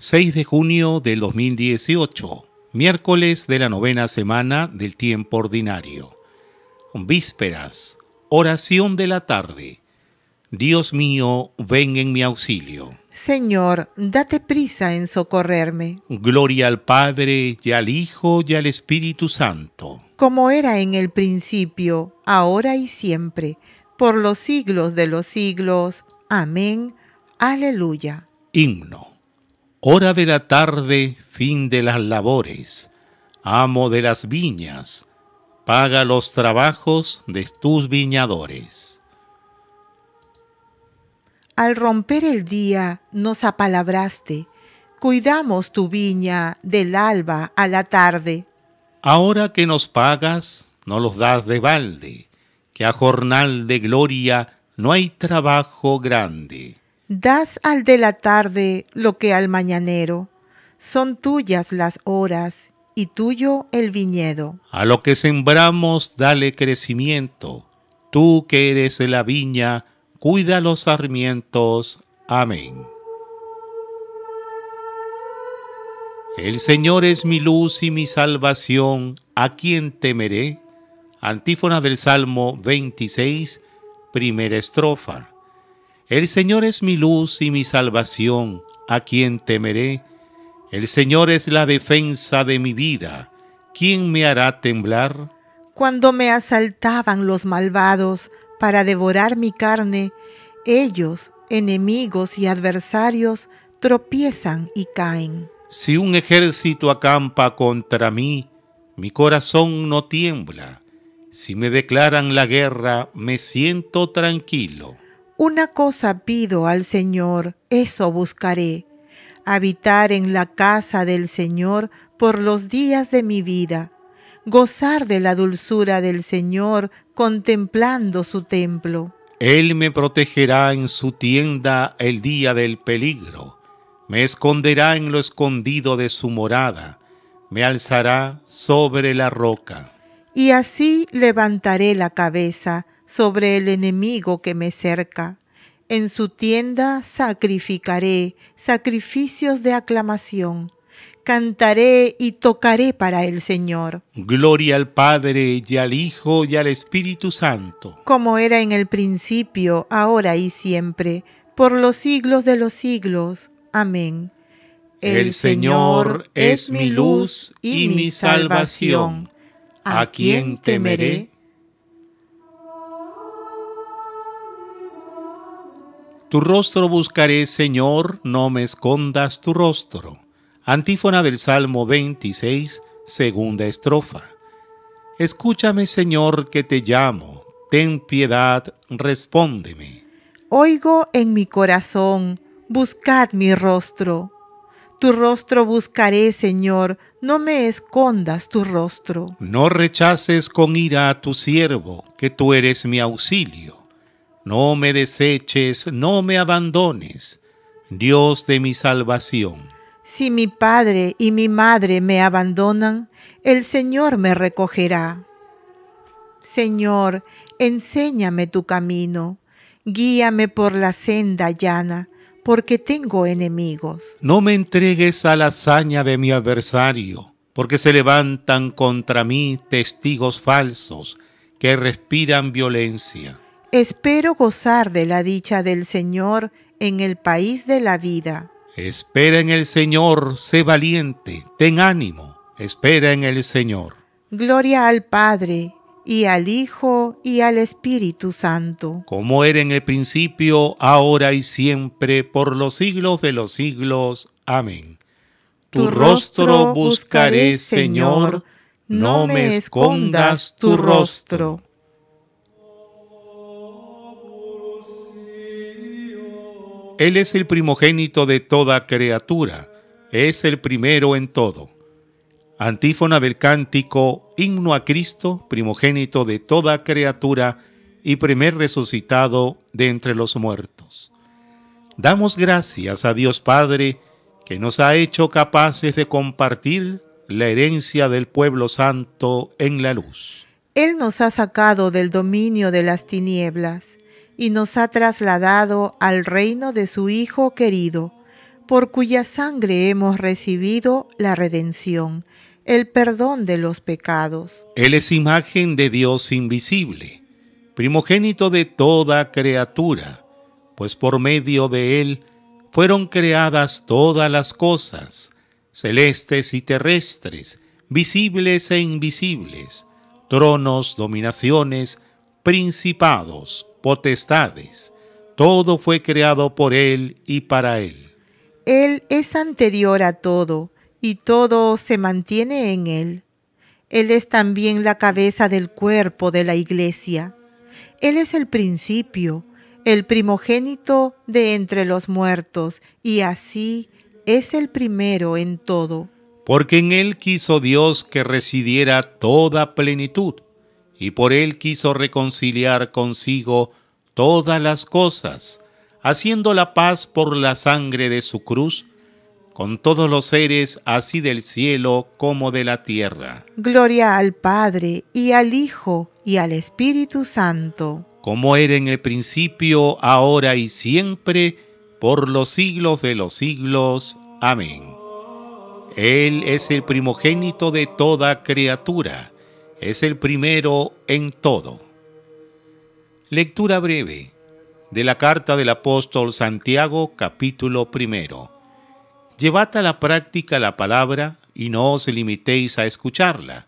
6 de junio del 2018, miércoles de la novena semana del tiempo ordinario. Vísperas, oración de la tarde. Dios mío, ven en mi auxilio. Señor, date prisa en socorrerme. Gloria al Padre y al Hijo y al Espíritu Santo. Como era en el principio, ahora y siempre, por los siglos de los siglos. Amén. Aleluya. Himno. Hora de la tarde, fin de las labores, amo de las viñas, paga los trabajos de tus viñadores. Al romper el día nos apalabraste, cuidamos tu viña del alba a la tarde. Ahora que nos pagas, no los das de balde, que a jornal de gloria no hay trabajo grande. Das al de la tarde lo que al mañanero. Son tuyas las horas y tuyo el viñedo. A lo que sembramos, dale crecimiento. Tú que eres de la viña, cuida los sarmientos. Amén. El Señor es mi luz y mi salvación, ¿a quién temeré? Antífona del Salmo 26, primera estrofa. El Señor es mi luz y mi salvación, ¿a quien temeré? El Señor es la defensa de mi vida, ¿quién me hará temblar? Cuando me asaltaban los malvados para devorar mi carne, ellos, enemigos y adversarios, tropiezan y caen. Si un ejército acampa contra mí, mi corazón no tiembla. Si me declaran la guerra, me siento tranquilo. Una cosa pido al Señor, eso buscaré, habitar en la casa del Señor por los días de mi vida, gozar de la dulzura del Señor contemplando su templo. Él me protegerá en su tienda el día del peligro, me esconderá en lo escondido de su morada, me alzará sobre la roca. Y así levantaré la cabeza, sobre el enemigo que me cerca. En su tienda sacrificaré sacrificios de aclamación. Cantaré y tocaré para el Señor. Gloria al Padre y al Hijo y al Espíritu Santo. Como era en el principio, ahora y siempre, por los siglos de los siglos. Amén. El, Señor es mi luz y mi salvación. ¿A quién temeré? Tu rostro buscaré, Señor, no me escondas tu rostro. Antífona del Salmo 26, segunda estrofa. Escúchame, Señor, que te llamo. Ten piedad, respóndeme. Oigo en mi corazón, buscad mi rostro. Tu rostro buscaré, Señor, no me escondas tu rostro. No rechaces con ira a tu siervo, que tú eres mi auxilio. No me deseches, no me abandones, Dios de mi salvación. Si mi padre y mi madre me abandonan, el Señor me recogerá. Señor, enséñame tu camino, guíame por la senda llana, porque tengo enemigos. No me entregues a la hazaña de mi adversario, porque se levantan contra mí testigos falsos que respiran violencia. Espero gozar de la dicha del Señor en el país de la vida. Espera en el Señor, sé valiente, ten ánimo, espera en el Señor. Gloria al Padre, y al Hijo, y al Espíritu Santo. Como era en el principio, ahora y siempre, por los siglos de los siglos. Amén. Tu rostro buscaré, Señor, no me escondas tu rostro. Él es el primogénito de toda criatura, es el primero en todo. Antífona del cántico, himno a Cristo, primogénito de toda criatura y primer resucitado de entre los muertos. Damos gracias a Dios Padre, que nos ha hecho capaces de compartir la herencia del pueblo santo en la luz. Él nos ha sacado del dominio de las tinieblas y nos ha trasladado al reino de su Hijo querido, por cuya sangre hemos recibido la redención, el perdón de los pecados. Él es imagen de Dios invisible, primogénito de toda criatura, pues por medio de Él fueron creadas todas las cosas, celestes y terrestres, visibles e invisibles, tronos, dominaciones, principados, potestades. Todo fue creado por Él y para Él. Él es anterior a todo, y todo se mantiene en Él. Él es también la cabeza del cuerpo de la iglesia. Él es el principio, el primogénito de entre los muertos, y así es el primero en todo. Porque en Él quiso Dios que residiera toda plenitud y por él quiso reconciliar consigo todas las cosas, haciendo la paz por la sangre de su cruz, con todos los seres así del cielo como de la tierra. Gloria al Padre y al Hijo y al Espíritu Santo. Como era en el principio, ahora y siempre, por los siglos de los siglos. Amén. Él es el primogénito de toda criatura es el primero en todo. Lectura breve de la carta del apóstol Santiago capítulo primero. Llevad a la práctica la palabra y no os limitéis a escucharla,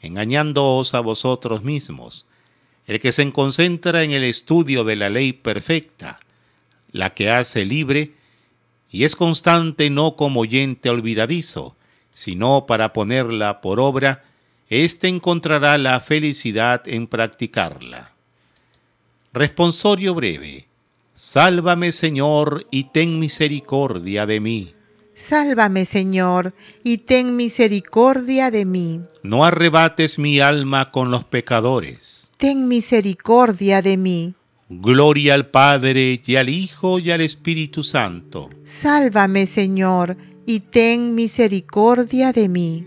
engañándoos a vosotros mismos. El que se concentra en el estudio de la ley perfecta, la que hace libre, y es constante no como oyente olvidadizo, sino para ponerla por obra, éste encontrará la felicidad en practicarla. Responsorio breve. Sálvame Señor y ten misericordia de mí. Sálvame Señor y ten misericordia de mí. No arrebates mi alma con los pecadores. Ten misericordia de mí. Gloria al Padre y al Hijo y al Espíritu Santo. Sálvame Señor y ten misericordia de mí.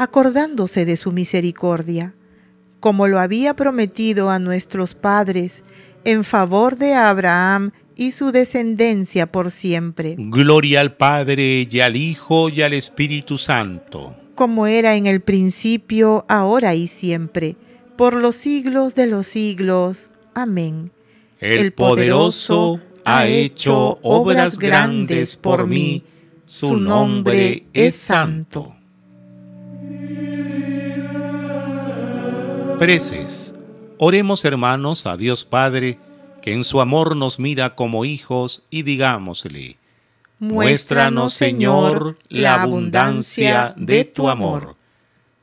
acordándose de su misericordia, como lo había prometido a nuestros padres, en favor de Abraham y su descendencia por siempre. Gloria al Padre y al Hijo y al Espíritu Santo. Como era en el principio, ahora y siempre, por los siglos de los siglos. Amén. El, poderoso ha hecho obras grandes por mí. Su nombre es santo. Preces, oremos hermanos a Dios Padre, que en su amor nos mira como hijos y digámosle, muéstranos Señor la abundancia de tu amor.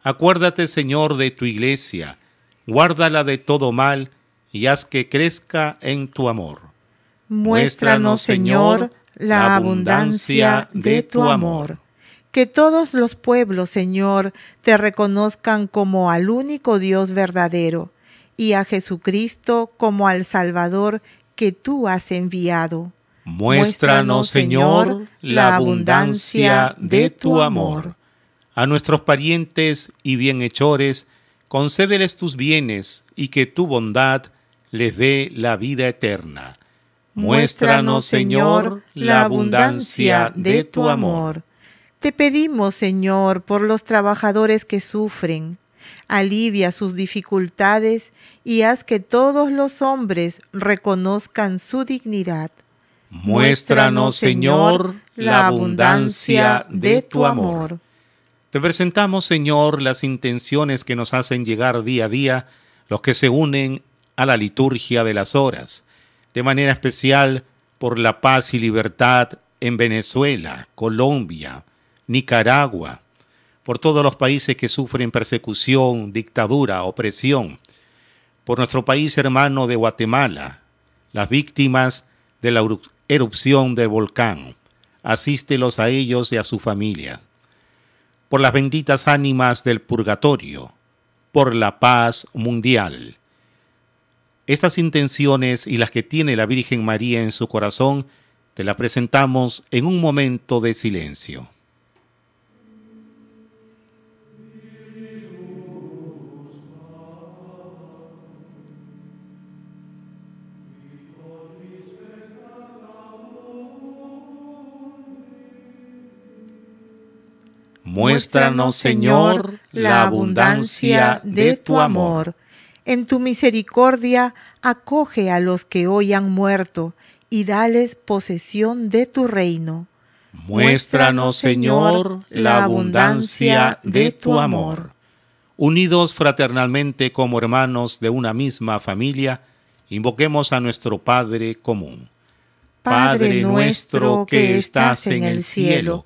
Acuérdate Señor de tu iglesia, guárdala de todo mal y haz que crezca en tu amor. Muéstranos Señor la abundancia de tu amor. Que todos los pueblos, Señor, te reconozcan como al único Dios verdadero y a Jesucristo como al Salvador que tú has enviado. Muéstranos, Señor, la abundancia de tu amor. A nuestros parientes y bienhechores, concédeles tus bienes y que tu bondad les dé la vida eterna. Muéstranos, Señor, la abundancia de tu amor. Te pedimos, Señor, por los trabajadores que sufren, alivia sus dificultades y haz que todos los hombres reconozcan su dignidad. Muéstranos, Señor, la abundancia de tu amor. Te presentamos, Señor, las intenciones que nos hacen llegar día a día los que se unen a la liturgia de las horas, de manera especial por la paz y libertad en Venezuela, Colombia, Nicaragua, por todos los países que sufren persecución, dictadura, opresión, por nuestro país hermano de Guatemala, las víctimas de la erupción del volcán. Asístelos a ellos y a su familia, por las benditas ánimas del purgatorio, por la paz mundial. Estas intenciones y las que tiene la Virgen María en su corazón, te las presentamos en un momento de silencio. Muéstranos, Señor, la abundancia de tu amor. En tu misericordia, acoge a los que hoy han muerto y dales posesión de tu reino. Muéstranos, Señor, la abundancia de tu amor. Unidos fraternalmente como hermanos de una misma familia, invoquemos a nuestro Padre común. Padre nuestro que estás en el cielo,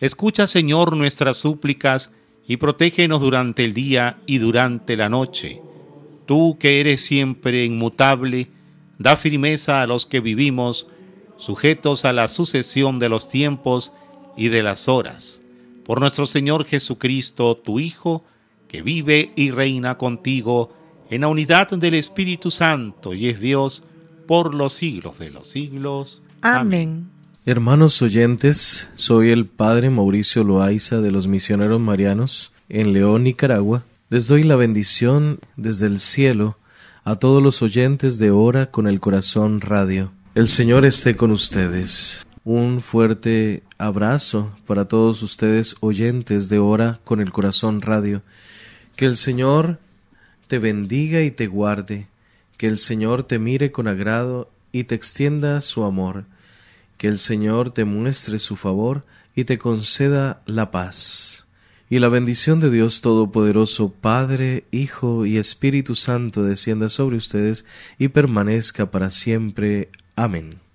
Escucha, Señor, nuestras súplicas y protégenos durante el día y durante la noche. Tú que eres siempre inmutable, da firmeza a los que vivimos, sujetos a la sucesión de los tiempos y de las horas. Por nuestro Señor Jesucristo, tu Hijo, que vive y reina contigo en la unidad del Espíritu Santo y es Dios por los siglos de los siglos. Amén. Hermanos oyentes, soy el Padre Mauricio Loaiza de los Misioneros Marianos en León, Nicaragua. Les doy la bendición desde el cielo a todos los oyentes de Hora con el Corazón Radio. El Señor esté con ustedes. Un fuerte abrazo para todos ustedes oyentes de Hora con el Corazón Radio. Que el Señor te bendiga y te guarde. Que el Señor te mire con agrado y te extienda su amor que el Señor te muestre su favor y te conceda la paz. Y la bendición de Dios Todopoderoso, Padre, Hijo y Espíritu Santo descienda sobre ustedes y permanezca para siempre. Amén.